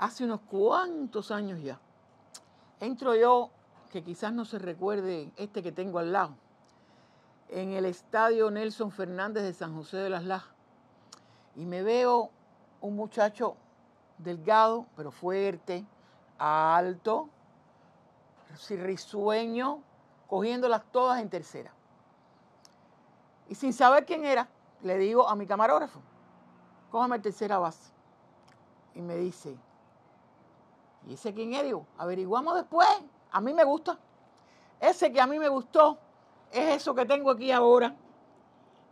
hace unos cuantos años ya. Entro yo, que quizás no se recuerde este que tengo al lado, en el estadio Nelson Fernández de San José de las Lajas. Y me veo un muchacho delgado, pero fuerte, alto, risueño, cogiéndolas todas en tercera. Y sin saber quién era, le digo a mi camarógrafo, cógame tercera base. Y me dice, ¿Y ese quién es? Digo, averiguamos después. A mí me gusta. Ese que a mí me gustó es eso que tengo aquí ahora.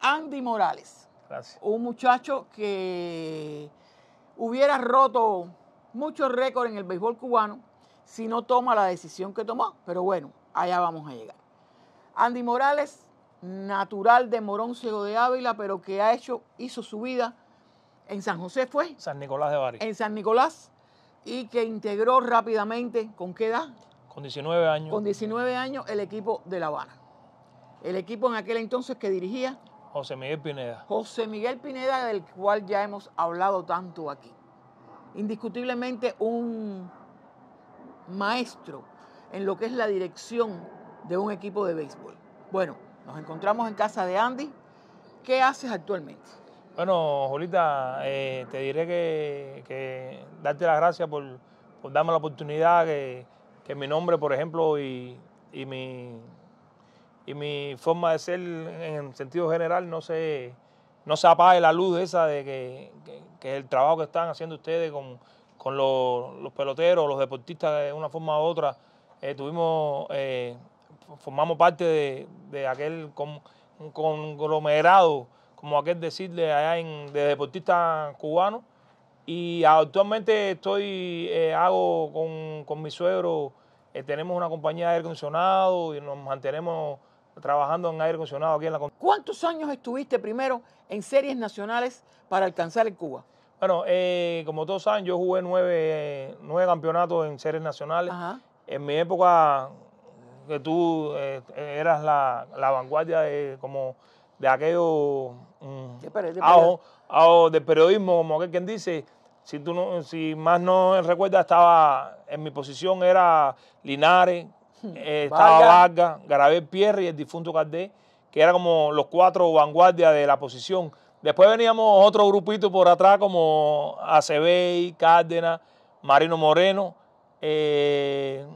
Andy Morales. Gracias. Un muchacho que hubiera roto muchos récords en el béisbol cubano si no toma la decisión que tomó. Pero bueno, allá vamos a llegar. Andy Morales, natural de Morón Ciego de Ávila, pero que ha hecho, hizo su vida en San José fue. San Nicolás de Bari. En San Nicolás y que integró rápidamente, ¿con qué edad? Con 19 años. Con 19 años el equipo de La Habana. El equipo en aquel entonces que dirigía José Miguel Pineda. José Miguel Pineda, del cual ya hemos hablado tanto aquí. Indiscutiblemente un maestro en lo que es la dirección de un equipo de béisbol. Bueno, nos encontramos en casa de Andy. ¿Qué haces actualmente? Bueno, Jolita, eh, te diré que, darte las gracias por, darme la oportunidad, que, mi nombre, por ejemplo, y, mi, forma de ser en sentido general no se, no se apague la luz esa de que, el trabajo que están haciendo ustedes con, los, peloteros, los deportistas de una forma u otra. Eh, eh, formamos parte de, aquel conglomerado como aquel decirle allá en, de deportista cubano. Y actualmente estoy, eh, hago con, mi suegro, eh, tenemos una compañía de aire acondicionado y nos mantenemos trabajando en aire acondicionado aquí en la ¿Cuántos años estuviste primero en series nacionales para alcanzar el Cuba? Bueno, eh, como todos saben, yo jugué nueve, campeonatos en series nacionales. En mi época, que tú eras la, la vanguardia de como de aquellos mm, de periodismo, como aquel quien dice, si tú no, si más no recuerdas, estaba en mi posición era Linares, hmm. eh, estaba Vargas, Garabel Pierre y el difunto Cardé, que eran como los cuatro vanguardias de la posición. Después veníamos otro grupito por atrás como Acevey, Cárdenas, Marino Moreno, eh,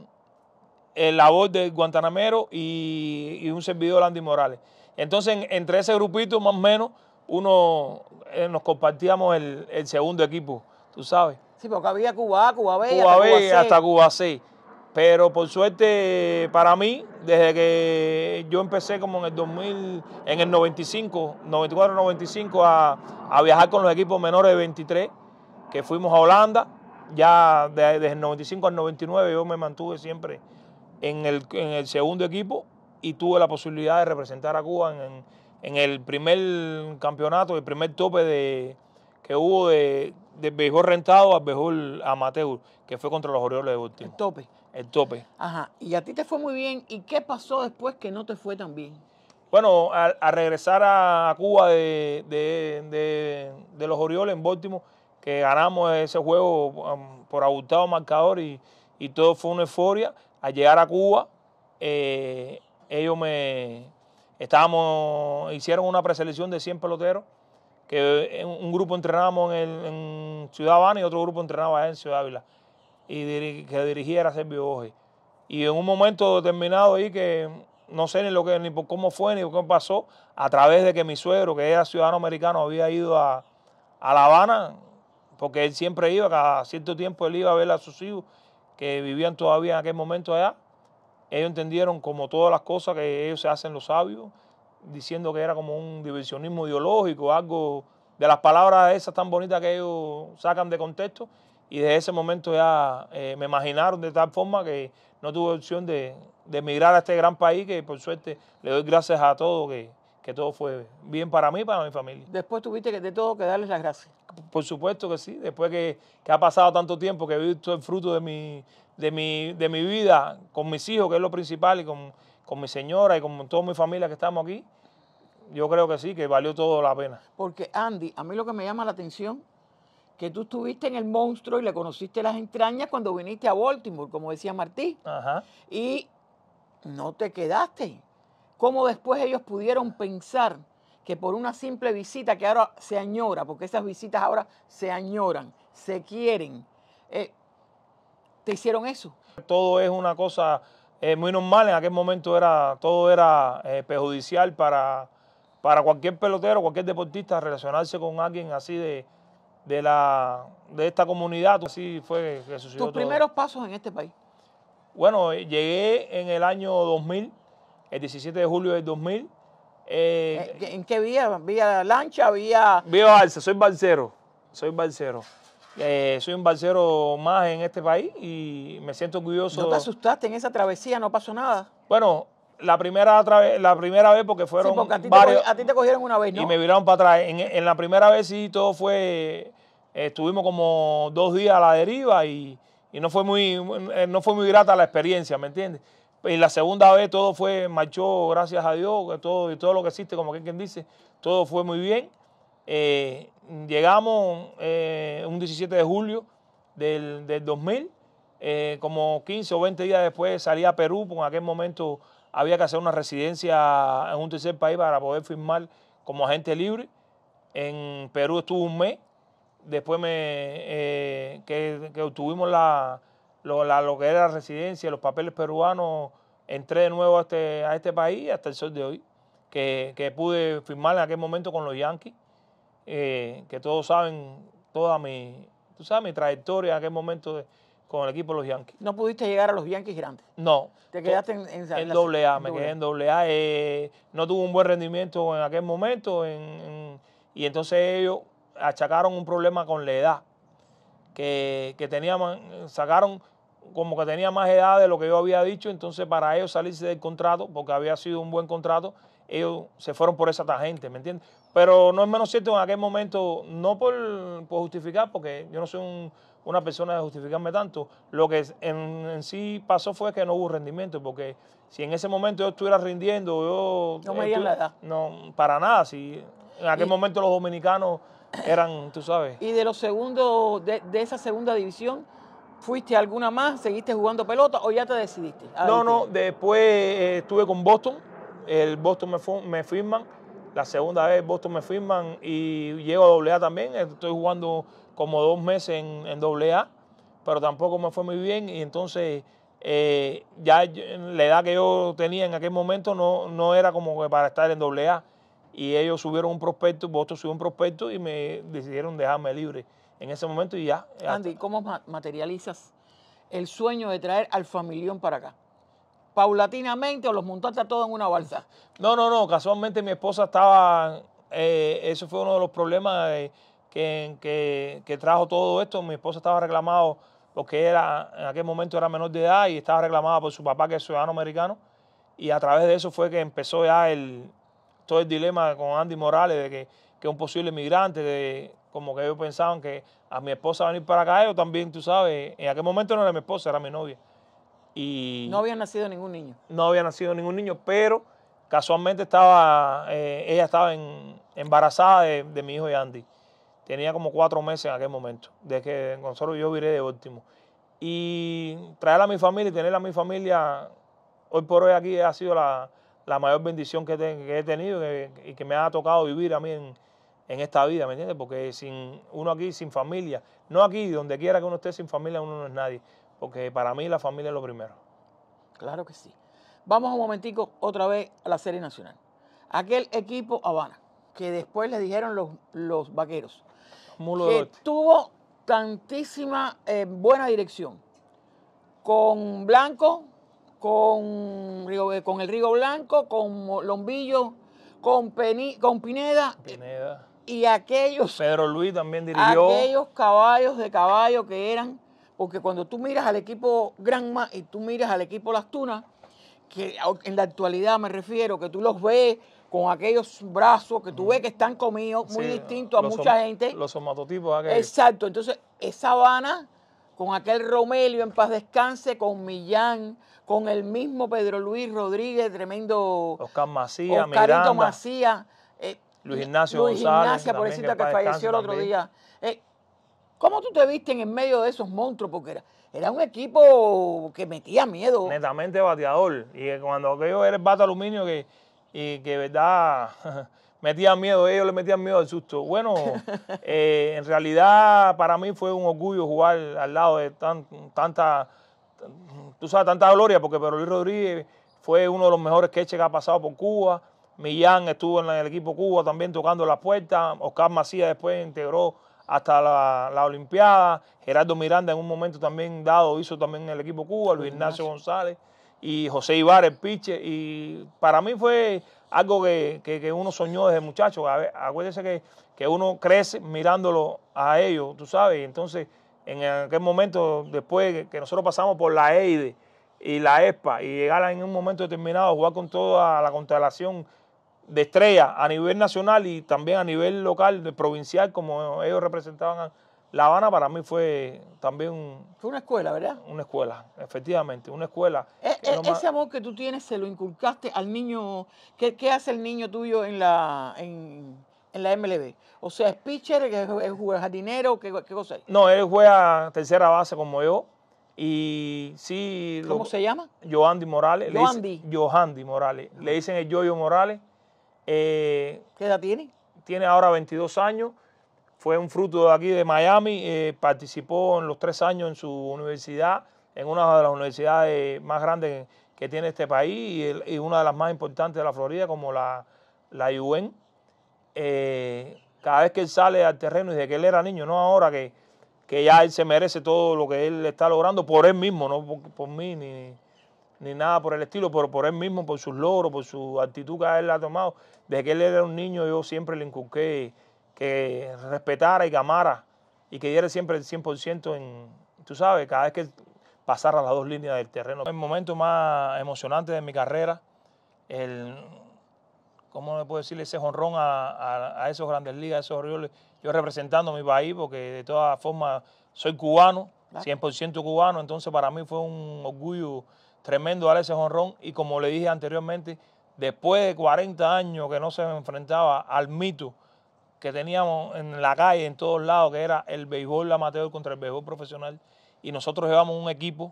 el labor de Guantanamero y, y un servidor Andy Morales. Entonces, entre ese grupito, más o menos, uno eh, nos compartíamos el, segundo equipo, tú sabes. Sí, porque había Cuba Cuba B, Cuba B hasta Cuba C. Pero por suerte para mí, desde que yo empecé como en el 2000, en el 95, 94, 95 a, viajar con los equipos menores de 23, que fuimos a Holanda, ya desde el 95 al 99 yo me mantuve siempre en el segundo equipo y tuve la posibilidad de representar a Cuba en, el primer campeonato, el primer tope de, que hubo de, de rentado al mejor amateur, que fue contra los Orioles de Baltimore. El tope. El tope. Ajá. Y a ti te fue muy bien. ¿Y qué pasó después que no te fue tan bien? Bueno, al, regresar a Cuba de, los Orioles en Baltimore, que ganamos ese juego um, por abultado marcador y, todo fue una euforia, al llegar a Cuba, eh, ellos me estábamos, hicieron una preselección de 100 peloteros, que un grupo entrenábamos en, Ciudad Habana y otro grupo entrenaba en Ciudad Ávila, y que dirigiera Servio Oje Y en un momento determinado ahí que no sé ni lo que ni por cómo fue ni por qué pasó, a través de que mi suegro, que era ciudadano americano, había ido a, a La Habana, porque él siempre iba, cada cierto tiempo él iba a ver a sus hijos que vivían todavía en aquel momento allá ellos entendieron como todas las cosas que ellos se hacen los sabios, diciendo que era como un diversionismo ideológico, algo de las palabras esas tan bonitas que ellos sacan de contexto. Y desde ese momento ya eh, me imaginaron de tal forma que no tuve opción de, emigrar a este gran país que por suerte le doy gracias a todos que, que todo fue bien para mí y para mi familia. Después tuviste que de todo que darles las gracias. Por supuesto que sí, después que, ha pasado tanto tiempo, que he visto el fruto de mi, de de mi vida con mis hijos, que es lo principal, y con, mi señora y con toda mi familia que estamos aquí, yo creo que sí, que valió todo la pena. Porque Andy, a mí lo que me llama la atención, que tú estuviste en el monstruo y le conociste las entrañas cuando viniste a Baltimore, como decía Martí, y no te quedaste. ¿Cómo después ellos pudieron pensar? que por una simple visita que ahora se añora, porque esas visitas ahora se añoran, se quieren, eh, te hicieron eso. Todo es una cosa eh, muy normal, en aquel momento era, todo era eh, perjudicial para, para cualquier pelotero, cualquier deportista, relacionarse con alguien así de, de, la, de esta comunidad. Así fue que sucedió. ¿Tus primeros pasos en este país? Bueno, llegué en el año 2000, el 17 de julio del 2000. Eh, eh, ¿En qué vía? ¿Vía lancha? ¿Vía...? Vía balsa, soy balsero, soy balsero. Eh, soy un balsero más en este país y me siento orgulloso. ¿No te asustaste en esa travesía? ¿No pasó nada? Bueno, la primera, la primera vez porque fueron a ti, te cogieron una vez, ¿no? Y me viraron para atrás. En, la primera vez sí todo fue... estuvimos como dos días a la deriva y, no, fue muy, no fue muy grata la experiencia, ¿me entiendes? Y la segunda vez todo fue, marchó, gracias a Dios, todo, todo lo que existe, como quien dice, todo fue muy bien. Eh, llegamos eh, un 17 de julio del, 2000, eh, como 15 o 20 días después salí a Perú, porque en aquel momento había que hacer una residencia en un tercer país para poder firmar como agente libre. En Perú estuve un mes, después me, que obtuvimos la, lo, que era la residencia, los papeles peruanos, entré de nuevo a este, a este país hasta el sol de hoy, que, pude firmar en aquel momento con los Yankees, eh, que todos saben toda mi, tú sabes, mi trayectoria en aquel momento con el equipo de los Yankees. ¿No pudiste llegar a los Yankees grandes? No. ¿Te quedaste en, en, en doble A? Me quedé en doble A. Eh, no tuve un buen rendimiento en aquel momento y entonces ellos achacaron un problema con la edad que, que sacaron como que tenía más edad de lo que yo había dicho, entonces para ellos salirse del contrato, porque había sido un buen contrato, ellos se fueron por esa tangente, ¿me entiendes? Pero no es menos cierto en aquel momento, no por, justificar, porque yo no soy una persona de justificarme tanto, lo que en, sí pasó fue que no hubo rendimiento, porque si en ese momento yo estuviera rindiendo, yo... No eh, me la edad. No, para nada, si en aquel momento los dominicanos eran, tú sabes. Y de los segundos, de, de esa segunda división ¿Fuiste alguna más? ¿Seguiste jugando pelota o ya te decidiste? Ah, no, no, después eh, estuve con Boston, el Boston me, firman, la segunda vez Boston me firman y llego a AA también, estoy jugando como dos meses en, en AA, pero tampoco me fue muy bien y entonces eh, ya la edad que yo tenía en aquel momento no, no era como para estar en AA y ellos subieron un prospecto, Boston subió un prospecto y me decidieron dejarme libre en ese momento y ya. Andy, ¿cómo materializas el sueño de traer al familión para acá? ¿Paulatinamente o los montaste a todos en una balsa? No, no, no. Casualmente mi esposa estaba. Eh, eso fue uno de los problemas eh, que, que, trajo todo esto. Mi esposa estaba reclamado porque era, en aquel momento era menor de edad y estaba reclamada por su papá, que es ciudadano americano. Y a través de eso fue que empezó ya todo el dilema con Andy Morales de que, es un posible inmigrante de, como que ellos pensaban que a mi esposa venir para acá, yo también, tú sabes, en aquel momento no era mi esposa, era mi novia. Y no había nacido ningún niño. No había nacido ningún niño, pero casualmente estaba, eh, ella estaba embarazada de, mi hijo Andy. Tenía como cuatro meses en aquel momento, de que Gonzalo y yo viré de último. Y traerla a mi familia y tener a mi familia hoy por hoy aquí ha sido la, mayor bendición que, he tenido y que me ha tocado vivir a mí en, en esta vida, ¿me entiendes? Porque sin uno aquí, sin familia, no aquí, donde quiera que uno esté sin familia, uno no es nadie. Porque para mí la familia es lo primero. Claro que sí. Vamos un momentico otra vez a la serie nacional. Aquel equipo Habana, que después le dijeron los, los vaqueros, que tuvo tantísima eh, buena dirección. Con Blanco, con, eh, con el Rigo Blanco, con Lombillo, con, con Pineda. Pineda. Y aquellos. Pedro Luis también dirigió. Aquellos caballos de caballo que eran. Porque cuando tú miras al equipo Granma y tú miras al equipo Las Tunas, que en la actualidad me refiero, que tú los ves con aquellos brazos que tú ves que están comidos, muy distinto a mucha gente. Los somatotipos Exacto, entonces esa Habana, con aquel Romelio en paz descanse, con Millán, con el mismo Pedro Luis Rodríguez, tremendo. Oscar Macías, Oscarito Macías. Eh, Luis Ignacio Luis González. pobrecita, que, falleció el otro día. Eh, ¿Cómo tú te viste en medio de esos monstruos? Porque era, era un equipo que metía miedo. Netamente bateador. Y cuando aquello era el bate aluminio que, y que verdad metía miedo, ellos le metían miedo al susto. Bueno, eh, en realidad para mí fue un orgullo jugar al lado de tan, tanta, tú sabes, tanta gloria, porque Pero Luis Rodríguez fue uno de los mejores queches que ha pasado por Cuba. Millán estuvo en el equipo Cuba también tocando la puerta, Oscar Macías después integró hasta la, Olimpiada. Gerardo Miranda en un momento también dado hizo también en el equipo Cuba, Luis Ignacio González y José Ibar, el Y para mí fue algo que, uno soñó desde muchacho. A ver, acuérdese que, que, uno crece mirándolo a ellos, tú sabes. entonces, en aquel momento, después que nosotros pasamos por la EIDE y la ESPA y llegar en un momento determinado a jugar con toda la constelación de estrella a nivel nacional y también a nivel local, provincial, como ellos representaban La Habana, para mí fue también fue una escuela, ¿verdad? Una escuela, efectivamente, una escuela. E, e, ese amor que tú tienes se lo inculcaste al niño. ¿Qué, hace el niño tuyo en la en, la MLB? O sea, es pitcher, es, es jardinero, ¿qué, cosa es? No, él juega tercera base como yo. Y sí. ¿Cómo se llama? Joandy Morales. Joandy. Joandy Morales. Le ah. dicen el Yoyo Morales. Eh, ¿Qué edad tiene? Tiene ahora 22 años. Fue un fruto de aquí de Miami. Eh, participó en los tres años en su universidad, en una de las universidades más grandes que tiene este país y, una de las más importantes de la Florida, como la, la eh, cada vez que él sale al terreno y desde que él era niño, no ahora que, que ya él se merece todo lo que él está logrando por él mismo, no por mí ni, ni nada por el estilo, pero por él mismo, por sus logros, por su actitud que él ha tomado. Desde que él era un niño yo siempre le inculqué que respetara y que amara y que diera siempre el 100% en, tú sabes, cada vez que pasara las dos líneas del terreno. El momento más emocionante de mi carrera, el, ¿cómo le puedo decir ese jonrón a, esos grandes ligas, a esos Orioles? Yo representando a mi país, porque de todas formas soy cubano, 100% cubano, entonces para mí fue un orgullo Tremendo dar ese jonrón y como le dije anteriormente, después de 40 años que no se enfrentaba al mito que teníamos en la calle, en todos lados, que era el béisbol amateur contra el béisbol profesional, y nosotros llevamos un equipo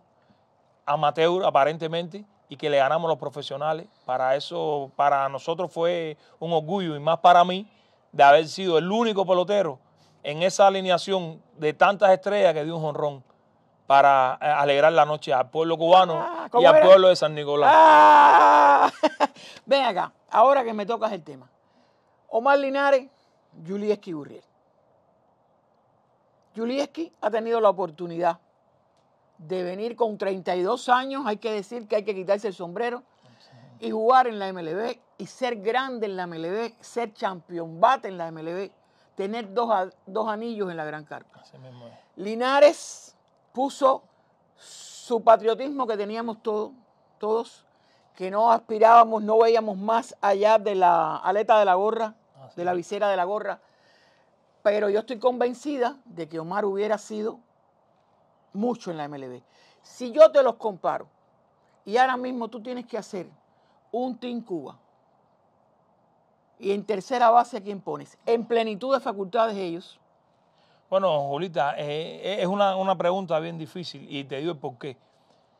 amateur aparentemente y que le ganamos a los profesionales. Para eso, para nosotros fue un orgullo y más para mí de haber sido el único pelotero en esa alineación de tantas estrellas que dio un jonrón para eh, alegrar la noche al pueblo cubano ah, y al pueblo de San Nicolás. Ah. ven acá, ahora que me tocas el tema. Omar Linares, Julieski Gurriel. Julieski ha tenido la oportunidad de venir con 32 años, hay que decir que hay que quitarse el sombrero, y jugar en la MLB, y ser grande en la MLB, ser campeón bate en la MLB, tener dos, dos anillos en la Gran Carpa. Linares puso su patriotismo que teníamos todos, todos, que no aspirábamos, no veíamos más allá de la aleta de la gorra, ah, de la visera de la gorra. Pero yo estoy convencida de que Omar hubiera sido mucho en la MLB. Si yo te los comparo, y ahora mismo tú tienes que hacer un Team Cuba, y en tercera base a quién pones, en plenitud de facultades ellos, bueno, Julita, eh, es una, pregunta bien difícil y te digo el por qué.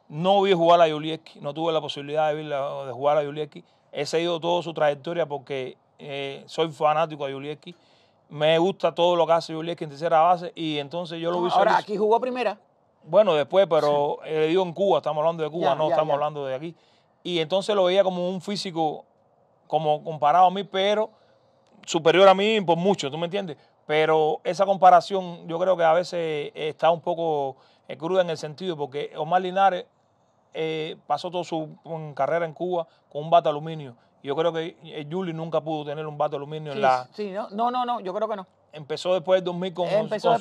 No vi jugar a Yulieski, no tuve la posibilidad de, de jugar a Yulieski. He seguido toda su trayectoria porque eh, soy fanático de Yulieski. Me gusta todo lo que hace Yulieski en tercera base y entonces yo lo ah, vi Ahora, aquí jugó primera. Bueno, después, pero eh, le digo en Cuba, estamos hablando de Cuba, no estamos hablando de aquí. Y entonces lo veía como un físico, como comparado a mí, pero superior a mí por mucho, ¿tú me entiendes? pero esa comparación yo creo que a veces eh, está un poco eh, cruda en el sentido, porque Omar Linares eh, pasó toda su carrera en Cuba con un bate aluminio. Yo creo que Juli nunca pudo tener un bate aluminio en la... Sí, no, no, no, no, yo creo que no. Empezó después del 2000 con, Empezó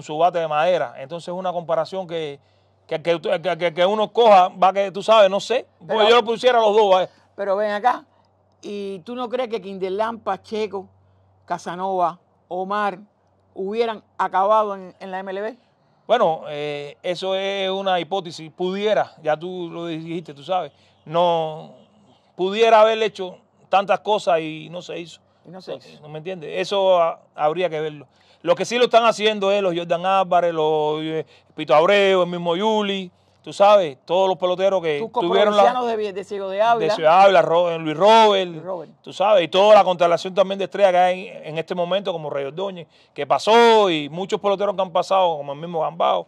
su bate de madera. Entonces es una comparación que, que, que, uno coja, va que tú sabes, no sé, porque yo lo pusiera los dos. Pero ven acá, ¿y tú no crees que Quindelán, Pacheco, Casanova, Omar hubieran acabado en, la MLB? Bueno, eh, eso es una hipótesis. Pudiera, ya tú lo dijiste, tú sabes, no pudiera haber hecho tantas cosas y no se hizo. no se hizo. ¿No me entiendes? Eso habría que verlo. Lo que sí lo están haciendo es los Jordan Álvarez, los eh, Pito Abreu, el mismo Yuli tú sabes, todos los peloteros que tuvieron la de, de Ciego de Ávila, de Ávila, eh, Luis Robert, tú sabes, y toda la constelación también de estrellas que hay en, este momento como Rey Ordóñez, que pasó y muchos peloteros que han pasado, como el mismo Gambao,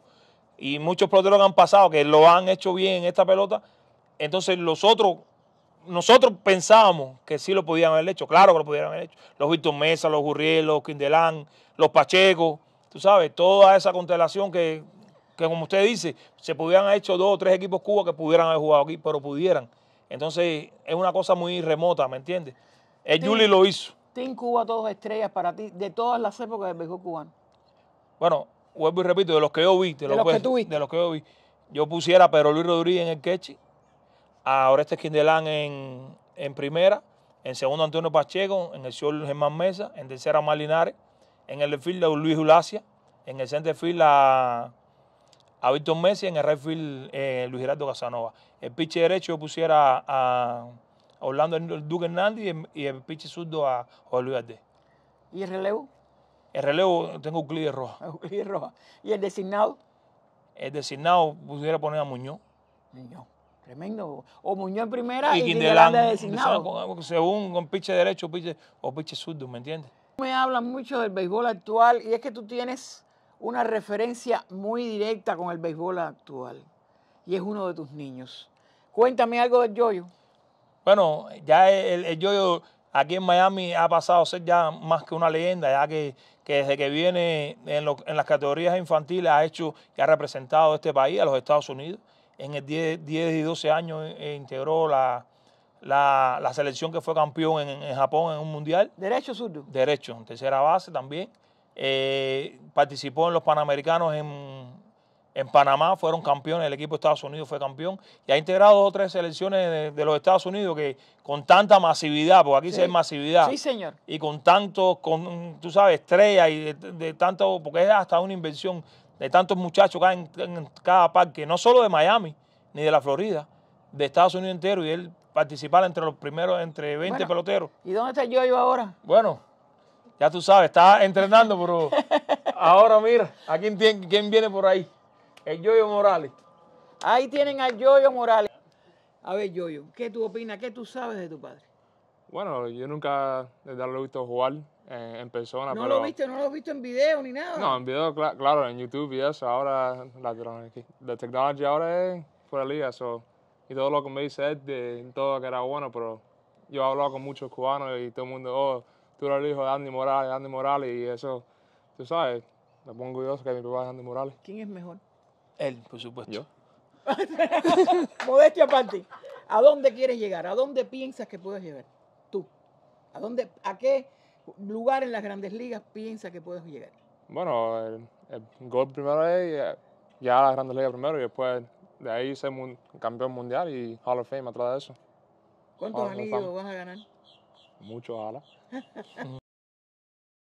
y muchos peloteros que han pasado que lo han hecho bien en esta pelota, entonces los otros nosotros pensábamos que sí lo podían haber hecho, claro que lo pudieran haber hecho. Los Víctor Mesa, los Gurriel, los Quindelán, los Pacheco, tú sabes, toda esa constelación que que como usted dice, se pudieran haber hecho dos o tres equipos cubos que pudieran haber jugado aquí, pero pudieran. Entonces es una cosa muy remota, ¿me entiendes? El eh, Juli Yuli lo hizo. Team Cuba, todos estrellas para ti, de todas las épocas del béisbol cubano. Bueno, vuelvo y repito, de los que yo vi, de, los, que, tú viste. De los que yo vi. Yo pusiera a Pedro Luis Rodríguez en el quechi, a Oreste Quindelán en, en primera, en segundo Antonio Pacheco, en el señor Germán Mesa, en tercera Marlinares, en el field Luis Ulacia, en el center field a a Víctor Messi en el refil eh, Luis Gerardo Casanova. El pitch derecho yo pusiera a, Orlando el Duque Hernández y el, a José Luis ¿Y el relevo? El relevo tengo Euclides Roja. Euclides Roja. ¿Y el designado? El designado pusiera poner a Muñoz. Muñoz. Tremendo. O Muñoz en primera y, y de designado. Según con piche derecho o piche surdo, ¿me entiendes? Me hablan mucho del béisbol actual y es que tú tienes una referencia muy directa con el béisbol actual y es uno de tus niños. Cuéntame algo del yoyo. Bueno, ya el, yoyo aquí en Miami ha pasado a ser ya más que una leyenda, ya que, desde que viene en, las categorías infantiles ha hecho que ha representado este país, a los Estados Unidos. En el 10, y 12 años eh, eh, integró la, selección que fue campeón en, Japón en un mundial. ¿Derecho zurdo? Derecho, en tercera base también. Eh, participó en los Panamericanos en, en, Panamá, fueron campeones, el equipo de Estados Unidos fue campeón y ha integrado otras selecciones de, los Estados Unidos que con tanta masividad, porque aquí se ve masividad. Sí, señor. Y con tanto, con, tú sabes, estrellas y de, tanto, porque es hasta una inversión de tantos muchachos en, cada parque, no solo de Miami ni de la Florida, de Estados Unidos entero y él participar entre los primeros, entre 20 peloteros. ¿Y dónde está yo ahora? Bueno, ya tú sabes, está entrenando, pero ahora mira, ¿a quién, viene por ahí? El Yoyo Morales. Ahí tienen al Yoyo Morales. A ver, Yoyo, ¿qué tú opinas? ¿Qué tú sabes de tu padre? Bueno, yo nunca lo he visto jugar eh, en, persona. ¿No lo visto, ¿No lo he visto en video ni nada? No, en video, claro, en YouTube y eso. Ahora la, tecnología ahora es fuera de liga, y todo lo que me dice es de todo que era bueno, pero yo he hablado con muchos cubanos y todo el mundo, oh, tú lo el hijo de Andy Morales, Andy Morales, y eso, tú sabes, me pongo yo que mi papá es Andy Morales. ¿Quién es mejor? Él, por supuesto. Yo. Modestia ti. ¿A dónde quieres llegar? ¿A dónde piensas que puedes llegar? Tú. ¿A dónde, a qué lugar en las grandes ligas piensas que puedes llegar? Bueno, el, gol primero es eh, ya a las grandes ligas primero y después de ahí ser campeón mundial y Hall of Fame atrás de eso. ¿Cuántos anillos vas a ganar? mucho ala.